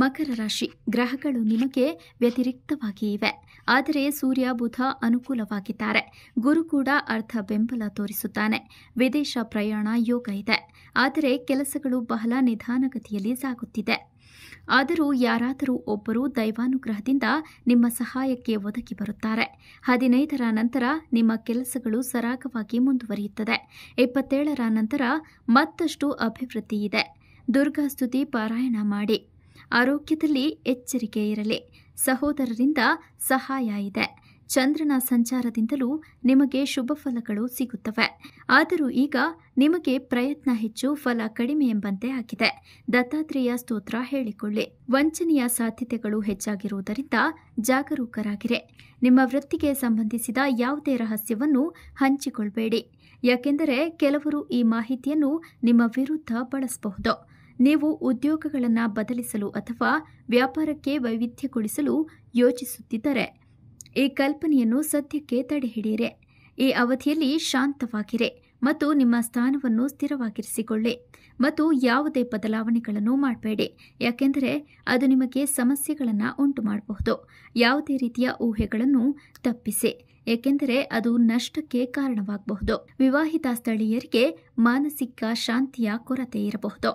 ಮಕರ ರಾಶಿ ಗ್ರಹಗಳು ನಿಮಗೆ ವ್ಯತಿರಿಕ್ತವಾಗಿ ಇವೆ ಆದರೆ ಸೂರ್ಯ ಬುಧ ಅನುಕೂಲವಾಗಿದ್ದಾರೆ ಗುರು ಕೂಡ ಅರ್ಥ ಬೆಂಬಲ ತೋರಿಸುತ್ತಾನೆ ವಿದೇಶ ಪ್ರಯಾಣ ಯೋಗ ಇದೆ ಆದರೆ ಕೆಲಸಗಳು ಬಹಳ ನಿಧಾನಗತಿಯಲ್ಲಿ ಸಾಗುತ್ತಿದೆ ಆದರೂ ಯಾರಾದರೂ ಒಬ್ಬರು ದೈವಾನುಗ್ರಹದಿಂದ ನಿಮ್ಮ ಸಹಾಯಕ್ಕೆ ಒದಗಿ ಬರುತ್ತಾರೆ ಹದಿನೈದರ ನಂತರ ನಿಮ್ಮ ಕೆಲಸಗಳು ಸರಾಗವಾಗಿ ಮುಂದುವರಿಯುತ್ತದೆ ಇಪ್ಪತ್ತೇಳರ ನಂತರ ಮತ್ತಷ್ಟು ಅಭಿವೃದ್ಧಿ ಇದೆ ದುರ್ಗಾಸ್ತುತಿ ಪಾರಾಯಣ ಮಾಡಿ ಆರೋಗ್ಯದಲ್ಲಿ ಎಚ್ಚರಿಕೆ ಇರಲಿ ಸಹೋದರರಿಂದ ಸಹಾಯ ಇದೆ ಚಂದ್ರನ ಸಂಚಾರದಿಂದಲೂ ನಿಮಗೆ ಶುಭ ಫಲಗಳು ಸಿಗುತ್ತವೆ ಆದರೂ ಈಗ ನಿಮಗೆ ಪ್ರಯತ್ನ ಹೆಚ್ಚು ಫಲ ಕಡಿಮೆ ಎಂಬಂತೆ ಆಗಿದೆ ದತ್ತಾತ್ರೇಯ ಸ್ತೋತ್ರ ಹೇಳಿಕೊಳ್ಳಿ ವಂಚನೆಯ ಸಾಧ್ಯತೆಗಳು ಹೆಚ್ಚಾಗಿರುವುದರಿಂದ ಜಾಗರೂಕರಾಗಿರಿ ನಿಮ್ಮ ವೃತ್ತಿಗೆ ಸಂಬಂಧಿಸಿದ ಯಾವುದೇ ರಹಸ್ಯವನ್ನು ಹಂಚಿಕೊಳ್ಬೇಡಿ ಯಾಕೆಂದರೆ ಕೆಲವರು ಈ ಮಾಹಿತಿಯನ್ನು ನಿಮ್ಮ ವಿರುದ್ಧ ಬಳಸಬಹುದು ನೀವು ಉದ್ಯೋಗಗಳನ್ನು ಬದಲಿಸಲು ಅಥವಾ ವ್ಯಾಪಾರಕ್ಕೆ ವೈವಿಧ್ಯಗೊಳಿಸಲು ಯೋಚಿಸುತ್ತಿದ್ದರೆ ಈ ಕಲ್ಪನೆಯನ್ನು ಸದ್ಯಕ್ಕೆ ತಡೆಹಿಡಿಯಿರಿ ಈ ಅವಧಿಯಲ್ಲಿ ಶಾಂತವಾಗಿರಿ ಮತ್ತು ನಿಮ್ಮ ಸ್ಥಾನವನ್ನು ಸ್ಥಿರವಾಗಿರಿಸಿಕೊಳ್ಳಿ ಮತ್ತು ಯಾವುದೇ ಬದಲಾವಣೆಗಳನ್ನು ಮಾಡಬೇಡಿ ಯಾಕೆಂದರೆ ಅದು ನಿಮಗೆ ಸಮಸ್ಯೆಗಳನ್ನು ಉಂಟು ಮಾಡಬಹುದು ಯಾವುದೇ ರೀತಿಯ ಊಹೆಗಳನ್ನು ತಪ್ಪಿಸಿ ಏಕೆಂದರೆ ಅದು ನಷ್ಟಕ್ಕೆ ಕಾರಣವಾಗಬಹುದು ವಿವಾಹಿತ ಸ್ಥಳೀಯರಿಗೆ ಮಾನಸಿಕ ಶಾಂತಿಯ ಕೊರತೆ ಇರಬಹುದು